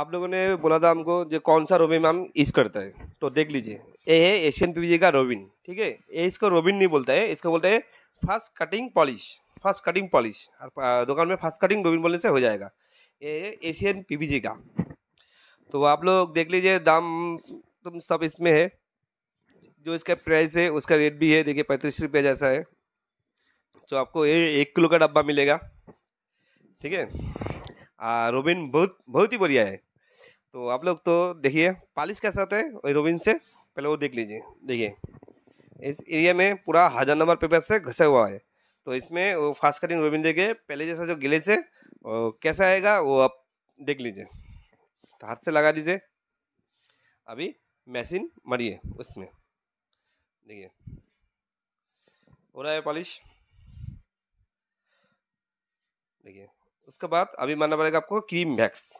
आप लोगों ने बोला था हमको जो कौन सा रोबिन मैम यूज़ करता है तो देख लीजिए ये है एशियन पीवीजी का रोबिन ठीक है ये इसको रोबिन नहीं बोलता है इसको बोलता है fast cutting polish fast cutting polish और दुकान में फास्ट कटिंग रोबिन बोलने से हो जाएगा ये है एशियन पीवीजी का तो आप लोग देख लीजिए दाम तुम सब इसमें है जो इसका प्राइस है उसका रेट भी है देखिए पैंतीस रुपये जैसा है तो आपको ये एक किलो का डब्बा मिलेगा ठीक है रोबिन बहुत बहुत ही बढ़िया है तो आप लोग तो देखिए पालिश होता है वही रोबिन से पहले वो देख लीजिए देखिए इस एरिया में पूरा हज़ार नंबर पेपर से घसा हुआ है तो इसमें वो फास्ट कटिंग रोबिन देखे पहले जैसा जो गिले से और कैसा आएगा वो आप देख लीजिए तो हाथ से लगा दीजिए अभी मशीन मरिए उसमें देखिए हो रहा है पॉलिश देखिए उसके बाद अभी मानना पड़ेगा आपको क्रीम वैक्स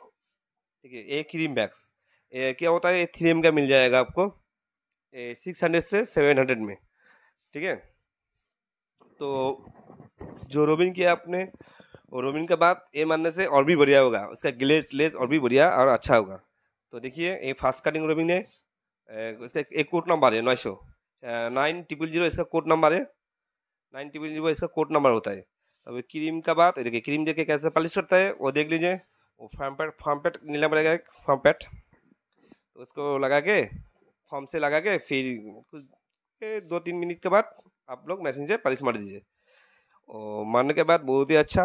ठीक है एक ही रिम बैग्स क्या होता है थ्री एम का मिल जाएगा आपको सिक्स हंड्रेड से सेवन हंड्रेड में ठीक है तो जो रोबिन किया आपने और रोबिन का बात ये मानने से और भी बढ़िया होगा उसका ग्लेज लेस और भी बढ़िया और अच्छा होगा तो देखिए ये फास्ट कटिंग रोबिन है इसका एक कोड नंबर है नौ सौ नाइन ट्रिपल जीरो इसका कोड नंबर है नाइन ट्रिपल जीरो इसका कोड नंबर होता है अब क्रीम का बात देखिए क्रीम देखे कैसे पॉलिश करता है वो देख लीजिए वो फॉर्म पैट फॉर्म पैड नीला पड़ेगा एक फॉर्म पैट तो उसको लगा के फॉर्म से लगा के फिर कुछ दो तीन मिनट के बाद आप लोग मैसेज से पॉलिश मार दीजिए और मारने के बाद बहुत ही अच्छा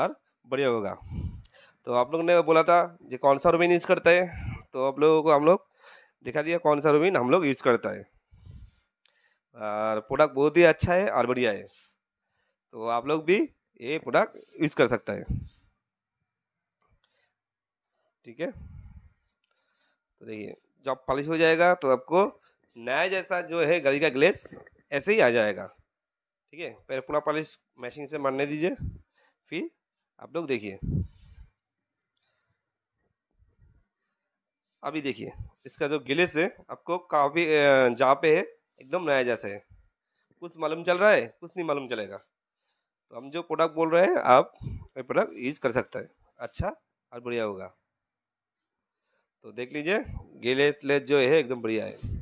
और बढ़िया होगा तो आप लोग ने बोला था जो कौन सा रोबिन यूज़ करता है तो आप लोगों को हम लोग दिखा दिया कौन सा रोबिन हम लोग यूज़ करता है और प्रोडक्ट बहुत ही अच्छा है और बढ़िया है तो आप लोग भी ये प्रोडक्ट यूज़ कर सकता है ठीक है तो देखिए जब पॉलिश हो जाएगा तो आपको नया जैसा जो है गली का ग्लेस ऐसे ही आ जाएगा ठीक है पहले पूरा पॉलिश मशीन से मारने दीजिए फिर आप लोग देखिए अभी देखिए इसका जो गिलेस है आपको काफ़ी जहाँ पे है एकदम नया जैसा है कुछ मालूम चल रहा है कुछ नहीं मालूम चलेगा तो हम जो प्रोडक्ट बोल रहे हैं आप ये प्रोडक्ट यूज़ कर सकते हैं अच्छा और बढ़िया होगा तो देख लीजिए गिलेस लेस जो है एकदम बढ़िया है